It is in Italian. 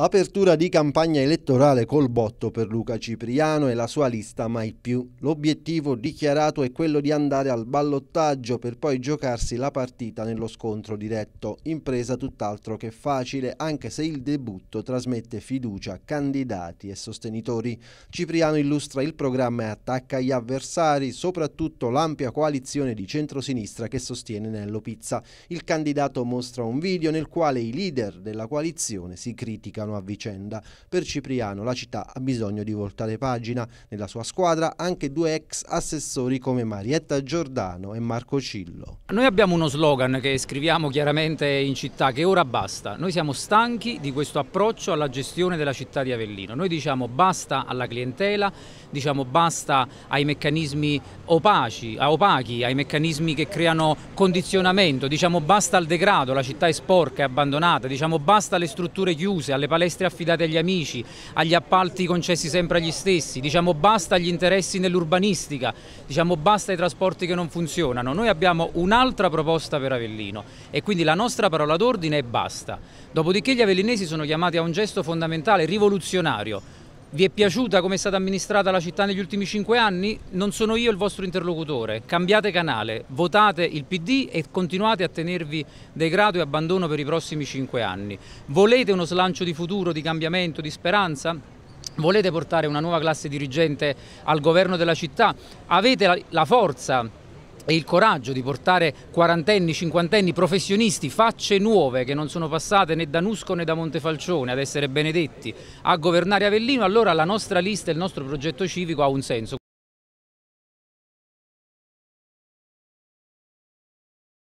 Apertura di campagna elettorale col botto per Luca Cipriano e la sua lista mai più. L'obiettivo dichiarato è quello di andare al ballottaggio per poi giocarsi la partita nello scontro diretto, impresa tutt'altro che facile anche se il debutto trasmette fiducia a candidati e sostenitori. Cipriano illustra il programma e attacca gli avversari, soprattutto l'ampia coalizione di centrosinistra che sostiene Nello Pizza. Il candidato mostra un video nel quale i leader della coalizione si criticano. Milano a vicenda. Per Cipriano la città ha bisogno di voltare pagina. Nella sua squadra anche due ex assessori come Marietta Giordano e Marco Cillo. Noi abbiamo uno slogan che scriviamo chiaramente in città che ora basta. Noi siamo stanchi di questo approccio alla gestione della città di Avellino. Noi diciamo basta alla clientela, diciamo basta ai meccanismi opaci, opachi, ai meccanismi che creano condizionamento, diciamo basta al degrado, la città è sporca, è abbandonata, diciamo basta alle strutture chiuse, alle palestre palestre affidate agli amici, agli appalti concessi sempre agli stessi, diciamo basta agli interessi nell'urbanistica, diciamo basta ai trasporti che non funzionano. Noi abbiamo un'altra proposta per Avellino e quindi la nostra parola d'ordine è basta. Dopodiché gli avellinesi sono chiamati a un gesto fondamentale, rivoluzionario, vi è piaciuta come è stata amministrata la città negli ultimi cinque anni? Non sono io il vostro interlocutore. Cambiate canale, votate il PD e continuate a tenervi degrado e abbandono per i prossimi cinque anni. Volete uno slancio di futuro, di cambiamento, di speranza? Volete portare una nuova classe dirigente al governo della città? Avete la, forza e il coraggio di portare quarantenni, cinquantenni, professionisti, facce nuove che non sono passate né da Nusco né da Montefalcione ad essere benedetti a governare Avellino, allora la nostra lista e il nostro progetto civico ha un senso.